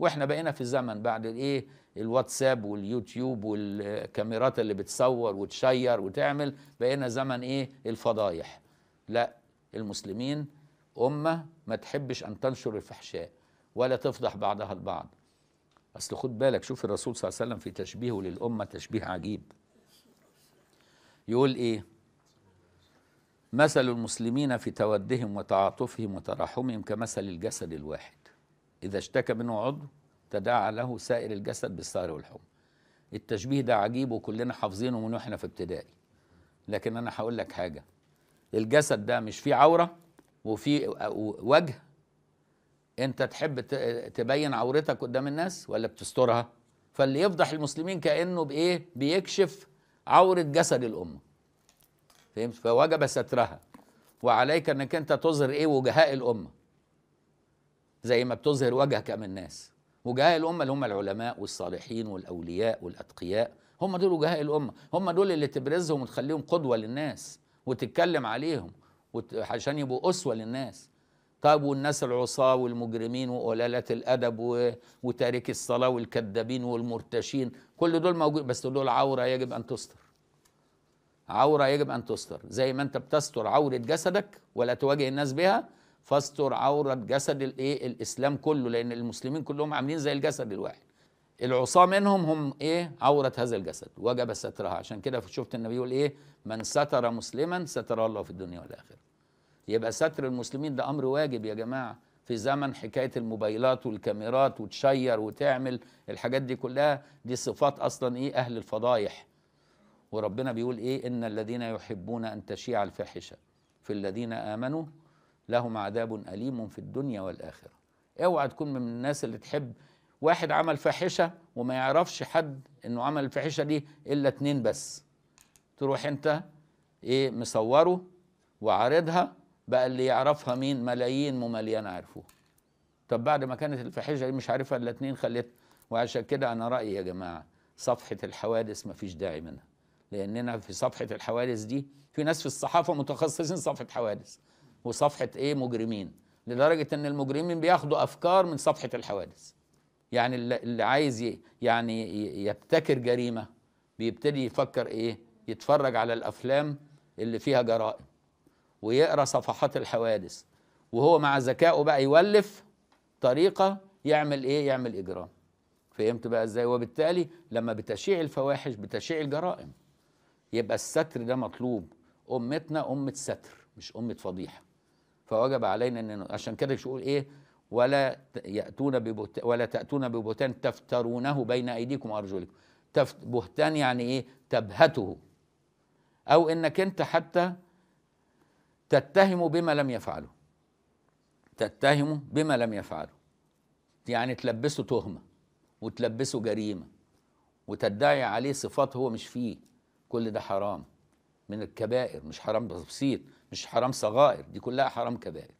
واحنا بقينا في الزمن بعد الايه الواتساب واليوتيوب والكاميرات اللي بتصور وتشير وتعمل بقينا زمن ايه الفضايح لا المسلمين امه ما تحبش ان تنشر الفحشاء ولا تفضح بعضها البعض اصل خد بالك شوف الرسول صلى الله عليه وسلم في تشبيهه للامه تشبيه عجيب يقول ايه مثل المسلمين في تودهم وتعاطفهم وتراحمهم كمثل الجسد الواحد إذا اشتكى منه عضو تداعى له سائر الجسد بالسهر والحمى التشبيه ده عجيب وكلنا حافظينه من واحنا في ابتدائي لكن انا هقول لك حاجه الجسد ده مش فيه عوره وفيه وجه انت تحب تبين عورتك قدام الناس ولا بتسترها فاللي يفضح المسلمين كانه بايه بيكشف عوره جسد الامه فهمت فوجب سترها وعليك انك انت تظهر ايه وجهاء الامه زي ما بتظهر وجهك امام الناس وجهاء الامه اللي هم العلماء والصالحين والاولياء والاتقياء هم دول وجهاء الامه هم دول اللي تبرزهم وتخليهم قدوه للناس وتتكلم عليهم عشان يبقوا اسوه للناس طيب والناس العصاة والمجرمين وقلالة الأدب و... وتارك الصلاة والكذابين والمرتشين كل دول موجود بس دول عورة يجب أن تستر عورة يجب أن تستر زي ما أنت بتستر عورة جسدك ولا تواجه الناس بها فاستر عورة جسد الايه الاسلام كله لان المسلمين كلهم عاملين زي الجسد الواحد العصاة منهم هم ايه عورة هذا الجسد وجب سترها عشان كده شفت النبي يقول ايه من ستر مسلما ستر الله في الدنيا والاخرة يبقى ستر المسلمين ده امر واجب يا جماعة في زمن حكاية الموبايلات والكاميرات وتشير وتعمل الحاجات دي كلها دي صفات اصلا ايه اهل الفضايح وربنا بيقول ايه ان الذين يحبون ان تشيع الفاحشة في الذين امنوا لهم عذاب أليم في الدنيا والآخرة اوعى تكون من الناس اللي تحب واحد عمل فاحشة وما يعرفش حد انه عمل الفاحشة دي الا اتنين بس تروح انت ايه مصوره وعارضها بقى اللي يعرفها مين ملايين ممليان عارفوه طب بعد ما كانت الفاحشة دي مش عارفها الا اتنين خليت وعشان كده انا رأيي يا جماعة صفحة الحوادث مفيش داعي منها لاننا في صفحة الحوادث دي في ناس في الصحافة متخصصين صفحة حوادث وصفحه ايه مجرمين لدرجه ان المجرمين بياخدوا افكار من صفحه الحوادث يعني اللي عايز يعني يبتكر جريمه بيبتدي يفكر ايه يتفرج على الافلام اللي فيها جرائم ويقرا صفحات الحوادث وهو مع ذكائه بقى يولف طريقه يعمل ايه يعمل اجرام فهمت بقى ازاي وبالتالي لما بتشيع الفواحش بتشيع الجرائم يبقى الستر ده مطلوب امتنا امه ستر مش امه فضيحه فوجب علينا ان عشان كده يقول ايه ولا ياتون ببهتان ولا تاتون ببهتان تفترونه بين ايديكم وارجلكم بهتان يعني ايه تبهته او انك انت حتى تتهم بما لم يفعله تتهم بما لم يفعله يعني تلبسه تهمه وتلبسه جريمه وتدعي عليه صفات هو مش فيه كل ده حرام من الكبائر مش حرام بسيط مش حرام صغائر دي كلها حرام كبائر